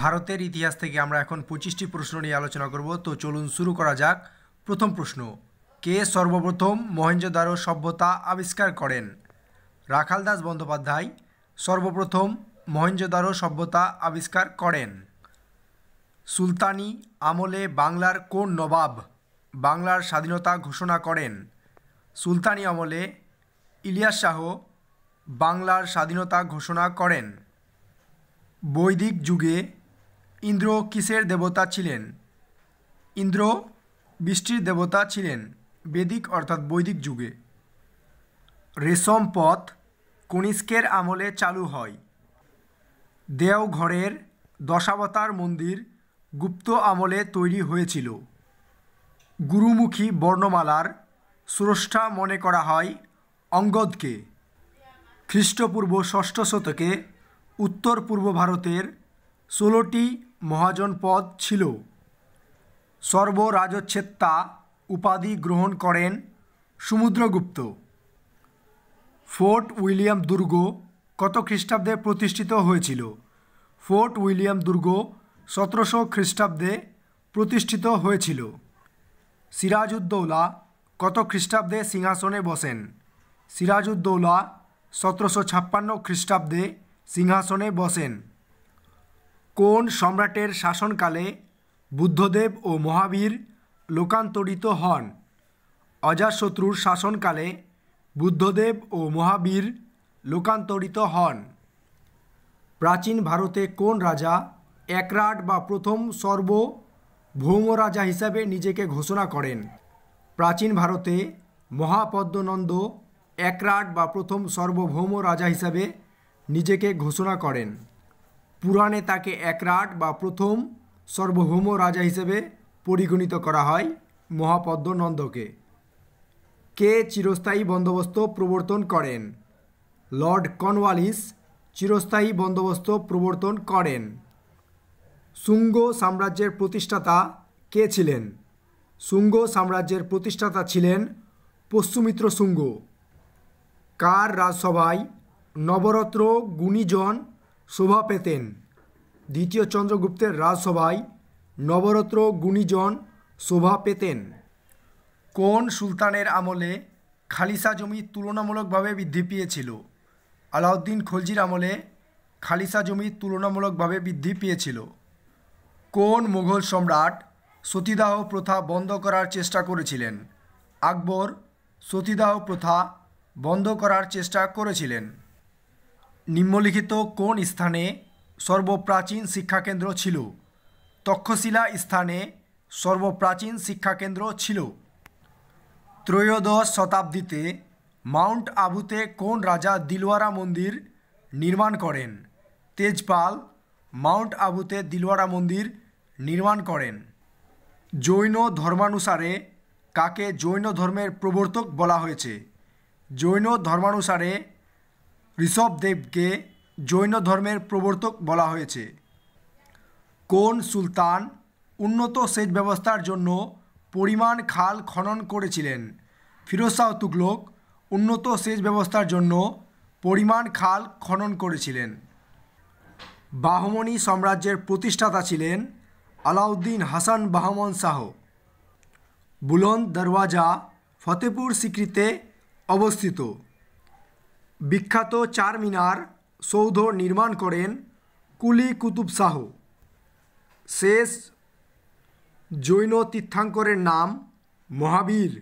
ভারতের ইতিহাস থেকে আমরা এখন পঁচিশটি প্রশ্ন নিয়ে আলোচনা করব তো চলুন শুরু করা যাক প্রথম প্রশ্ন কে সর্বপ্রথম মহেঞ্জোদারো সভ্যতা আবিষ্কার করেন রাখাল দাস বন্দ্যোপাধ্যায় সর্বপ্রথম মহেঞ্জোদারো সভ্যতা আবিষ্কার করেন সুলতানি আমলে বাংলার কোন নবাব বাংলার স্বাধীনতা ঘোষণা করেন সুলতানি আমলে ইলিয়াস শাহ বাংলার স্বাধীনতা ঘোষণা করেন বৈদিক যুগে ইন্দ্র কিসের দেবতা ছিলেন ইন্দ্র বৃষ্টির দেবতা ছিলেন বেদিক অর্থাৎ বৈদিক যুগে রেশম পথ কনিষ্কের আমলে চালু হয় দেওঘরের দশাবতার মন্দির গুপ্ত আমলে তৈরি হয়েছিল গুরুমুখী বর্ণমালার স্রষ্টা মনে করা হয় অঙ্গদকে খ্রিস্টপূর্ব ষষ্ঠ শতকে উত্তর পূর্ব ভারতের ষোলোটি মহাজনপদ ছিল সর্বরাজচ্ছেত্তা উপাধি গ্রহণ করেন সমুদ্রগুপ্ত ফোর্ট উইলিয়াম দুর্গ কত খ্রিস্টাব্দে প্রতিষ্ঠিত হয়েছিল ফোর্ট উইলিয়াম দুর্গ সতেরোশো খ্রিস্টাব্দে প্রতিষ্ঠিত হয়েছিল সিরাজউদ্দৌলা কত খ্রিস্টাব্দে সিংহাসনে বসেন সিরাজউদ্দৌলা সতেরোশো ছাপ্পান্ন খ্রিস্টাব্দে সিংহাসনে বসেন কোন সম্রাটের শাসনকালে বুদ্ধদেব ও মহাবীর লোকান্তরিত হন অজাশত্রুর শাসনকালে বুদ্ধদেব ও মহাবীর লোকান্তরিত হন প্রাচীন ভারতে কোন রাজা একরাট বা প্রথম সর্ব ভৌম রাজা হিসাবে নিজেকে ঘোষণা করেন প্রাচীন ভারতে মহাপদ্মনন্দ একরাট বা প্রথম সর্বভৌম রাজা হিসাবে নিজেকে ঘোষণা করেন পুরাণে তাকে একরাট বা প্রথম সর্বভৌম রাজা হিসেবে পরিগণিত করা হয় মহাপদ্ম নন্দকে কে চিরস্থায়ী বন্দোবস্ত প্রবর্তন করেন লর্ড কনওয়ালিস চিরস্থায়ী বন্দোবস্ত প্রবর্তন করেন শুঙ্গ সাম্রাজ্যের প্রতিষ্ঠাতা কে ছিলেন শুঙ্গ সাম্রাজ্যের প্রতিষ্ঠাতা ছিলেন পশ্চিমিত্র শুঙ্গ কার রাজসভায় নবরত্ন গুণীজন শোভা পেতেন দ্বিতীয় চন্দ্রগুপ্তের রাজসভায় নবরত্ন গুণীজন শোভা পেতেন কোন সুলতানের আমলে খালিসা জমি তুলনামূলকভাবে বৃদ্ধি পেয়েছিল আলাউদ্দিন খলজির আমলে খালিসা জমি তুলনামূলকভাবে বৃদ্ধি পেয়েছিল কোন মুঘল সম্রাট সতীদাহ প্রথা বন্ধ করার চেষ্টা করেছিলেন আকবর সতীদাহ প্রথা বন্ধ করার চেষ্টা করেছিলেন নিম্নলিখিত কোন স্থানে সর্বপ্রাচীন শিক্ষাকেন্দ্র ছিল তক্ষশিলা স্থানে সর্বপ্রাচীন শিক্ষাকেন্দ্র ছিল ত্রয়োদশ শতাব্দীতে মাউন্ট আবুতে কোন রাজা দিলওয়ারা মন্দির নির্মাণ করেন তেজপাল মাউন্ট আবুতে দিলওয়ারা মন্দির নির্মাণ করেন জৈন ধর্মানুসারে কাকে জৈন ধর্মের প্রবর্তক বলা হয়েছে জৈন ধর্মানুসারে ঋষভদেবকে জৈন ধর্মের প্রবর্তক বলা হয়েছে কোন সুলতান উন্নত সেচ ব্যবস্থার জন্য পরিমাণ খাল খনন করেছিলেন ফিরোজ শাহ তুগলক উন্নত সেচ ব্যবস্থার জন্য পরিমাণ খাল খনন করেছিলেন বাহমনি সাম্রাজ্যের প্রতিষ্ঠাতা ছিলেন আলাউদ্দিন হাসান বাহমন শাহ বুলন্দ দরওয়াজা ফতেপুর সিক্রিতে অবস্থিত বিখ্যাত চারমিনার সৌধ নির্মাণ করেন কুলি কুতুব শাহ শেষ জৈন তীর্থাঙ্করের নাম মহাবীর